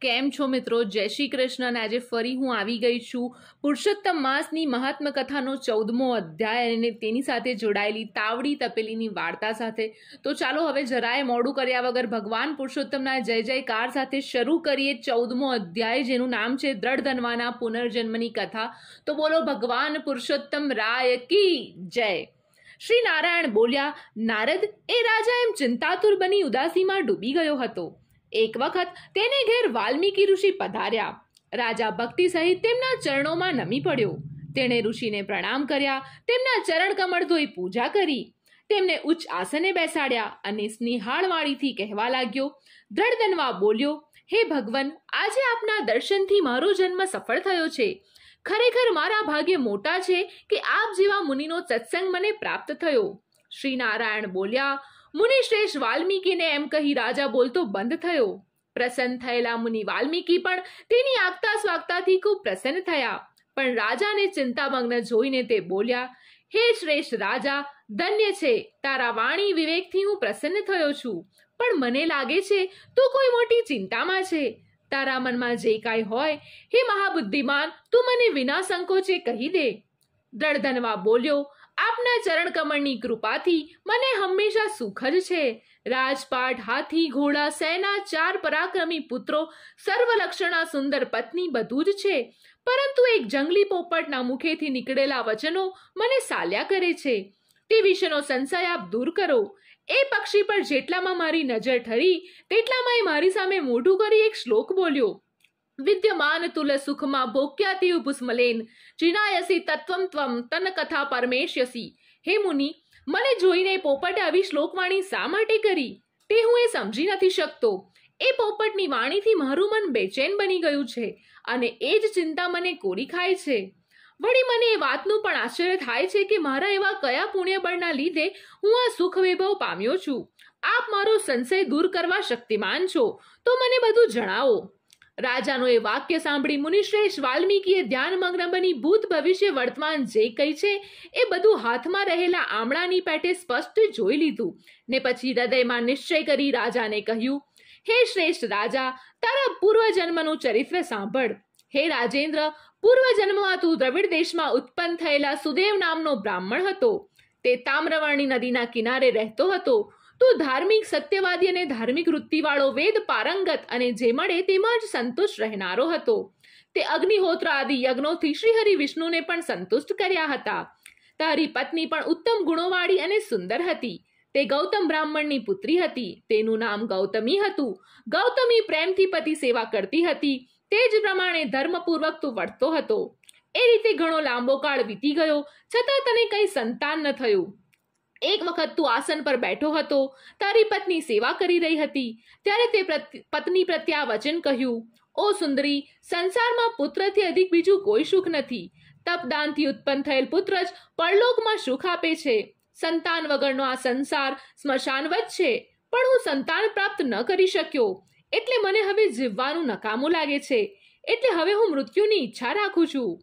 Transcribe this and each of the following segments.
કેમ છો મિત્રો જય શ્રી કૃષ્ણ અને આજે ફરી હું આવી ગઈ છું પુરુષોત્તમ માસની મહાત્મ કથાનો ચૌદમો અધ્યાય અને તેની સાથે જોડાયેલી તાવડી તપેલીની વાર્તા સાથે તો ચાલો હવે જરાય મોડું કર્યા વગર ભગવાન પુરુષોત્તમના જય જયકાર સાથે શરૂ કરીએ ચૌદમો અધ્યાય જેનું નામ છે દ્રઢ ધનવાના પુનર્જન્મની કથા તો બોલો ભગવાન પુરુષોત્તમ રાય કી જય શ્રી નારાયણ બોલ્યા નારદ એ રાજા એમ ચિંતાતુર બની ઉદાસીમાં ડૂબી ગયો હતો એક વખત તેને ઘેર વાલ્મીકી ઋષિ પધાર્યા રાજા ભક્તિ સહિત તેમના ચરણોમાં નમી પડ્યો તેણે ઋષિને પ્રણામ કર્યા તેમના ચરણ કમળ ધોઈ પૂજા કરી તેમને ઉચ્ચ આસને બેસાડ્યા અને સ્નેહાળવાળીથી કહેવા લાગ્યો દ્રઢદનવા બોલ્યો હે ભગવાન આજે આપના દર્શનથી મારો જન્મ સફળ થયો છે ખરેખર મારા ભાગ્ય મોટા છે કે આપ જેવા મુનિનો સત્સંગ મને પ્રાપ્ત થયો શ્રી નારાયણ બોલ્યા મુનિ મુનિશ્રેષ્ઠ વાલ્મીકીને એમ કહી રાજા બોલતો બંધ થયો પ્રસન્ન થયેલા મુનિ વાલ્મીકી પણ તેની આગતા સ્વાગતાથી ખૂબ પ્રસન્ન થયા પણ રાજાને ચિંતામગ્ન જોઈને તે બોલ્યા હે શ્રેષ્ઠ રાજા ધન્ય છે તારા વાણી વિવેકથી હું પ્રસન્ન થયો છું પણ મને લાગે છે તું કોઈ મોટી ચિંતામાં છે તારા મનમાં જે કાંઈ હોય હે મહાબુદ્ધિમાન તું મને વિના સંકોચે કહી દે દળધનવા બોલ્યો આપના ચરણ કમળની કૃપાથી મને હંમેશા સુખ જ છે રાજપાટ હાથી ઘોડા સેના ચાર પરાક્રમી પુત્રો સર્વલક્ષણા સુંદર પત્ની બધું જ છે પરંતુ એક જંગલી પોપટના મુખેથી નીકળેલા વચનો મને સાલ્યા કરે છે તે વિશેનો સંશય આપ દૂર કરો એ પક્ષી પર જેટલામાં મારી નજર ઠરી તેટલામાં એ મારી સામે મોઢું કરી એક શ્લોક બોલ્યો વિદ્યમાન તુલ સુખમાં ભોક્યાતીવ ભૂસ્મલેન જીનાયસી તત્વમ ત્વમ તન કથા પરમેશ્યસી હે મુનિ મને જોઈને પોપટે આવી શ્લોકવાણી શા માટે કરી તે હું એ સમજી નથી શકતો એ પોપટની વાણીથી મારું મન બેચેન બની ગયું છે અને એ જ ચિંતા મને કોરી ખાય છે વળી મને એ વાતનું પણ આશ્ચર્ય થાય છે કે મારા એવા કયા પુણ્યબળના લીધે હું આ સુખ વૈભવ પામ્યો છું આપ મારો સંશય દૂર કરવા શક્તિમાન છો તો મને બધું જણાવો રાજાનું એ વાક્ય સાંભળી મુનિશ્રેષ્ઠ વાલ્મીકીએ ધ્યાનમગ્ન બની ભૂત ભવિષ્ય વર્તમાન જે કંઈ છે એ બધું હાથમાં રહેલા આમળાની પેટે સ્પષ્ટ જોઈ લીધું ને પછી હૃદયમાં નિશ્ચય કરી રાજાને કહ્યું હે શ્રેષ્ઠ રાજા તારા પૂર્વજન્મનું ચરિત્ર સાંભળ હે રાજેન્દ્ર પૂર્વજન્મમાં તું દ્રવિડ દેશમાં ઉત્પન્ન થયેલા સુદેવ નામનો બ્રાહ્મણ હતો તે તામ્રવર્ણી નદીના કિનારે રહેતો હતો તો ધાર્મિક સત્યવાદી અને ધાર્મિક વૃત્તિવાળો વેદ પારંગત અને જે મળે તેમાં જ સંતુષ્ટ રહેનારો હતો તે અગ્નિહોત્ર આદિ યજ્ઞોથી શ્રીહરિ વિષ્ણુને પણ સંતુષ્ટ કર્યા હતા તારી પત્ની પણ ઉત્તમ ગુણોવાળી અને સુંદર હતી તે ગૌતમ બ્રાહ્મણની પુત્રી હતી તેનું નામ ગૌતમી હતું ગૌતમી પ્રેમથી પતિ સેવા કરતી હતી તે જ પ્રમાણે ધર્મપૂર્વક તું વર્તતો હતો એ રીતે ઘણો લાંબો કાળ વીતી ગયો છતાં તને કંઈ સંતાન ન થયું એક વખત તું આસન પર બેઠો હતો તારી પત્ની સેવા કરી રહી હતી ત્યારે તે પત્ની પ્રત્યા વચન કહ્યું ઓ સુંદરી સંસારમાં પુત્રથી અધિક બીજું કોઈ સુખ નથી તપદાનથી ઉત્પન્ન થયેલ પુત્ર જ પરલોકમાં સુખ આપે છે સંતાન વગરનો આ સંસાર સ્મશાનવત છે પણ હું સંતાન પ્રાપ્ત ન કરી શક્યો એટલે મને હવે જીવવાનું નકામું લાગે છે એટલે હવે હું મૃત્યુની ઈચ્છા રાખું છું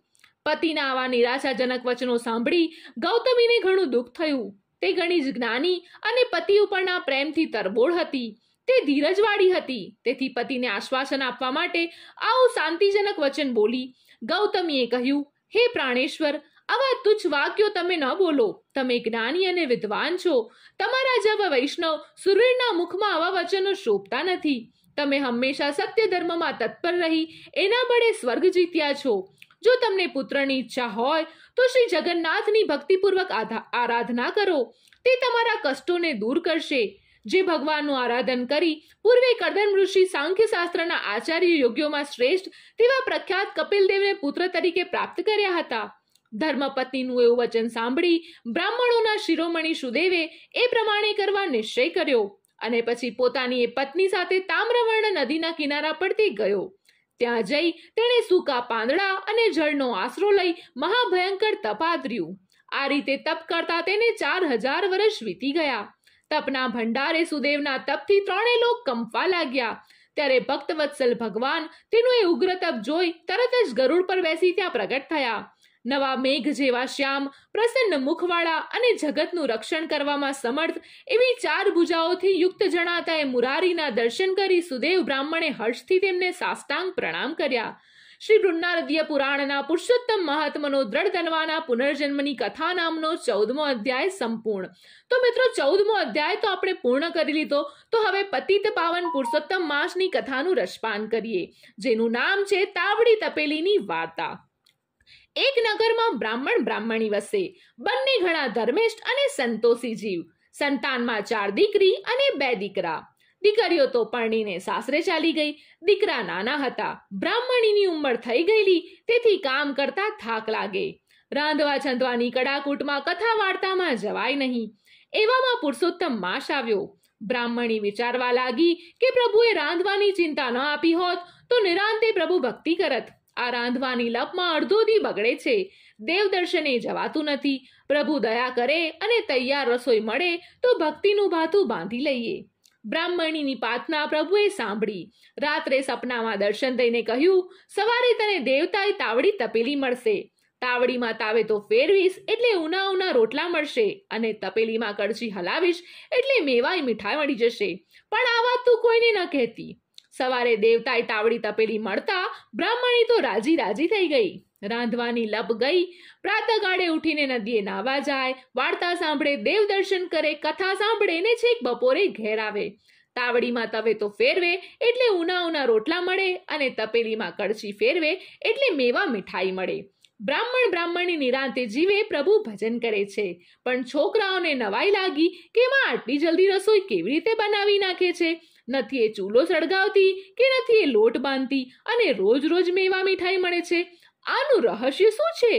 પતિના આવા નિરાશાજનક વચનો સાંભળી ગૌતમીને ઘણું દુઃખ થયું તે ઘણી જ જ્ઞાની અને પતિ ઉપરના પ્રેમથી તરબોળ હતી તે ધીરજવાળી હતી તેથી પતિને આશ્વાસન આપવા માટે આવું શાંતિજનક વચન બોલી ગૌતમીએ કહ્યું હે પ્રાણેશ્વર આવા તુચ્છ વાક્યો તમે ન બોલો તમે જ્ઞાની અને વિદ્વાન છો તમારા જેવા વૈષ્ણવ સુરવીરના મુખમાં આવા વચનો શોભતા નથી તમે હંમેશા સત્ય ધર્મમાં તત્પર રહી એના બળે સ્વર્ગ જીત્યા છો જો તમને પુત્રની ઈચ્છા હોય તો શ્રી જગન્નાથની ભક્તિપૂર્વક આરાધના કરો તે તમારા કષ્ટોને દૂર કરશે જે ભગવાનનું આરાધન કરી પૂર્વે કરદન ઋષિ સાંખ્યશાસ્ત્રના આચાર્ય યોગ્યોમાં શ્રેષ્ઠ તેવા પ્રખ્યાત કપિલદેવને પુત્ર તરીકે પ્રાપ્ત કર્યા હતા ધર્મપત્નીનું એવું વચન સાંભળી બ્રાહ્મણોના શિરોમણી સુદેવે એ પ્રમાણે કરવા નિશ્ચય કર્યો અને પછી પોતાની એ પત્ની સાથે તામ્રવર્ણ નદીના કિનારા પર ગયો ત્યાં જઈ તેણે સૂકા પાંદડા અને જળનો આશરો લઈ મહાભયંકર તપ આદર્યું આ રીતે તપ કરતા તેને ચાર હજાર વર્ષ વીતી ગયા તપના ભંડારે સુદેવના તપથી ત્રણે લોક કંપવા લાગ્યા ત્યારે ભક્તવત્સલ ભગવાન તેનું એ ઉગ્ર તપ જોઈ તરત જ ગરુડ પર બેસી ત્યાં પ્રગટ થયા નવા મેઘ જેવા શ્યામ પ્રસન્ન મુખવાળા અને જગતનું રક્ષણ કરવામાં સમર્થ એવી ચાર ભુજાઓથી યુક્ત જણાતા એ મુરારીના દર્શન કરી સુદેવ બ્રાહ્મણે હર્ષથી તેમને સાષ્ટાંગ પ્રણામ કર્યા શ્રી વૃણારદ્ય પુરાણના પુરુષોત્તમ મહાત્મનો દ્રઢ ધનવાના પુનર્જન્મની કથા નામનો ચૌદમો અધ્યાય સંપૂર્ણ તો મિત્રો ચૌદમો અધ્યાય તો આપણે પૂર્ણ કરી લીધો તો હવે પતિત પાવન પુરુષોત્તમ માસની કથાનું રસપાન કરીએ જેનું નામ છે તાવડી તપેલીની વાર્તા એક નગરમાં બ્રાહ્મણ બ્રાહ્મણી વસે બંને ઘણા ધર્મિષ્ઠ અને સંતોષી જીવ સંતાનમાં ચાર દીકરી અને બે દીકરા દીકરીઓ તો પરણીને સાસરે ચાલી ગઈ દીકરા નાના હતા બ્રાહ્મણીની ઉંમર થઈ ગયેલી તેથી કામ કરતા થાક લાગે રાંધવા છંદવાની કડાકૂટમાં કથા વાર્તામાં જવાય નહીં એવામાં પુરુષોત્તમ માસ આવ્યો બ્રાહ્મણી વિચારવા લાગી કે પ્રભુએ રાંધવાની ચિંતા ન આપી હોત તો નિરાંતે પ્રભુ ભક્તિ કરત આ રાંધવાની લપમાં અડધોથી બગડે છે દેવ દર્શને જવાતું નથી પ્રભુ દયા કરે અને તૈયાર રસોઈ મળે તો ભક્તિનું ભાથું બાંધી લઈએ બ્રાહ્મણીની પ્રાર્થના પ્રભુએ સાંભળી રાત્રે સપનામાં દર્શન થઈને કહ્યું સવારે તને દેવતાએ તાવડી તપેલી મળશે તાવડીમાં તાવે તો ફેરવીશ એટલે ઉના ઉના રોટલા મળશે અને તપેલીમાં કડચી હલાવીશ એટલે મેવાય મીઠાઈ મળી જશે પણ આ વાત તું કોઈને ન કહેતી સવારે દેવતાએ તાવડી તપેલી મળતા બ્રાહ્મણી તો રાજી રાજી થઈ ગઈ રાંધવાની લપ ગઈ પ્રાતઃકાળે ઉઠીને નદીએ નાવા જાય વાર્તા સાંભળે દેવ દર્શન કરે કથા સાંભળે ને છેક બપોરે ઘેર આવે તાવડીમાં તવે તો ફેરવે એટલે ઉના ઉના રોટલા મળે અને તપેલીમાં કડછી ફેરવે એટલે મેવા મીઠાઈ મળે બ્રાહ્મણ બ્રાહ્મણની નિરાંતે જીવે પ્રભુ ભજન કરે છે પણ છોકરાઓને નવાઈ લાગી કે માં આટલી જલ્દી રસોઈ કેવી રીતે બનાવી નાખે છે નથી એ ચૂલો સળગાવતી કે નથી એ લોટ બાંધતી અને રોજ રોજ મેવા મીઠાઈ મળે છે આનું રહસ્ય શું છે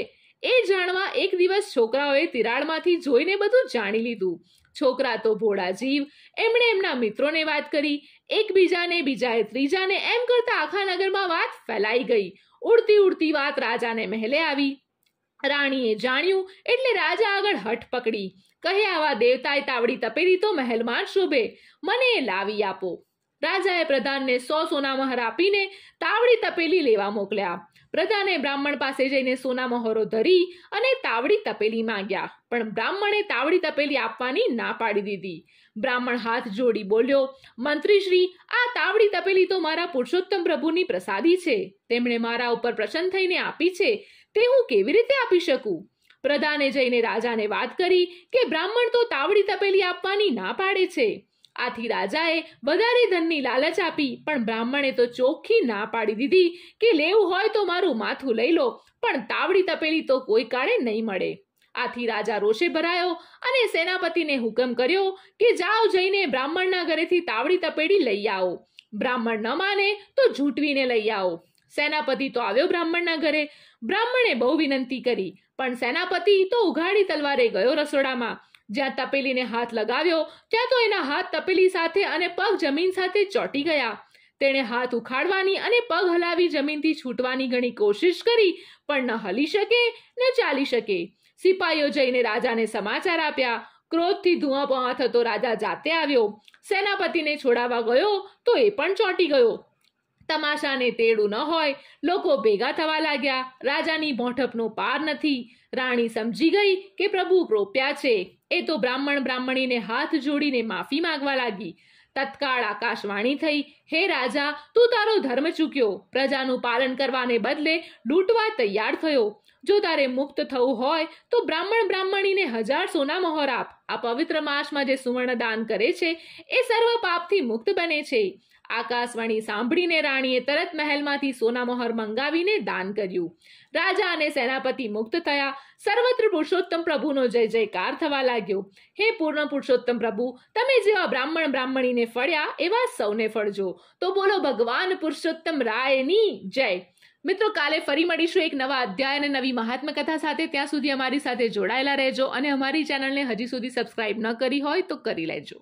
એ જાણવા એક દિવસ છોકરાઓએ તિરાડમાંથી જોઈને બધું જાણી લીધું છોકરા તો ભોળા જીવ એમણે એમના મિત્રોને વાત કરી એકબીજાને બીજાએ ત્રીજાને એમ કરતા આખા નગરમાં વાત ફેલાઈ ગઈ ઉડતી ઉડતી વાત રાજાને મહેલે આવી રાણીએ જાણ્યું એટલે રાજા આગળ હઠ પકડી કહે આવા દેવતાએ તાવડી તપેલી તો મહેલમાં શોભે મને એ લાવી આપો રાજાએ પ્રધાનને સો સોના મહર આપીને તાવડી તપેલી લેવા મોકલ્યા પ્રધાને બ્રાહ્મણ પાસે જઈને સોના મહોરો ધરી અને તાવડી તપેલી માંગ્યા પણ બ્રાહ્મણે તાવડી તપેલી આપવાની ના પાડી દીધી બ્રાહ્મણ હાથ જોડી બોલ્યો મંત્રીશ્રી આ તાવડી તપેલી તો મારા પુરુષોત્તમ પ્રભુની પ્રસાદી છે તેમણે મારા ઉપર પ્રસન્ન થઈને આપી છે તે હું કેવી રીતે આપી શકું પ્રધાને જઈને રાજાને વાત કરી કે બ્રાહ્મણ તો તાવડી તપેલી આપવાની ના પાડે છે આથી રાજાએ વધારે ધનની લાલચ આપી પણ બ્રાહ્મણે તો ચોખ્ખી ના પાડી દીધી કે લેવું હોય તો મારું માથું લઈ લો પણ તાવડી તપેલી તો કોઈ કાળે નહીં મળે આથી રાજા રોષે ભરાયો અને સેનાપતિને હુકમ કર્યો કે જાઓ જઈને બ્રાહ્મણના ઘરેથી તાવડી તપેડી લઈ આવો બ્રાહ્મણ ન માને તો ઝૂંટવીને લઈ આવો સેનાપતિ તો આવ્યો બ્રાહ્મણના ઘરે બ્રાહ્મણે બહુ વિનંતી કરી પણ સેનાપતિ તો ઉઘાડી તલવારે ગયો રસોડામાં જ્યાં તપેલીને હાથ લગાવ્યો ત્યાં તો એના હાથ તપેલી સાથે અને પગ જમીન સાથે ચોંટી ગયા તેણે હાથ ઉખાડવાની અને પગ હલાવી જમીનથી છૂટવાની ઘણી કોશિશ કરી પણ ન હલી શકે ને ચાલી શકે સિપાહીઓ જઈને રાજાને સમાચાર આપ્યા ક્રોધથી ધુઆપોઆ થતો રાજા જાતે આવ્યો સેનાપતિને છોડાવવા ગયો તો એ પણ ચોંટી ગયો તમાશાને તેડું ન હોય લોકો ભેગા થવા લાગ્યા રાજાની મોઠપનો પાર નથી રાણી સમજી ગઈ કે પ્રભુ ક્રોપ્યા છે એ તો બ્રાહ્મણ બ્રાહ્મણીને હાથ જોડીને માફી માંગવા લાગી તત્કાળ આકાશવાણી થઈ હે રાજા તું તારો ધર્મ ચૂક્યો પ્રજાનું પાલન કરવાને બદલે લૂંટવા તૈયાર થયો જો તારે મુક્ત થવું હોય તો બ્રાહ્મણ બ્રાહ્મણીને હજાર સોના મહોર આપ આ પવિત્ર માસમાં જે સુવર્ણ દાન કરે છે એ સર્વ પાપથી મુક્ત બને છે આકાશવાણી સાંભળીને રાણીએ તરત મહેલમાંથી સોનામહોર મંગાવીને દાન કર્યું રાજા અને સેનાપતિ મુક્ત થયા સર્વત્ર પુરુષોત્તમ પ્રભુનો જય જયકાર થવા લાગ્યો હે પૂર્ણ પુરુષોત્તમ પ્રભુ તમે જેવા બ્રાહ્મણ બ્રાહ્મણીને ફળ્યા એવા સૌને ફળજો તો બોલો ભગવાન પુરુષોત્તમ રાયની જય મિત્રો કાલે ફરી મળીશું એક નવા અધ્યાય અને નવી મહાત્મકથા સાથે ત્યાં સુધી અમારી સાથે જોડાયેલા રહેજો અને અમારી ચેનલને હજી સુધી સબસ્ક્રાઇબ ન કરી હોય તો કરી લેજો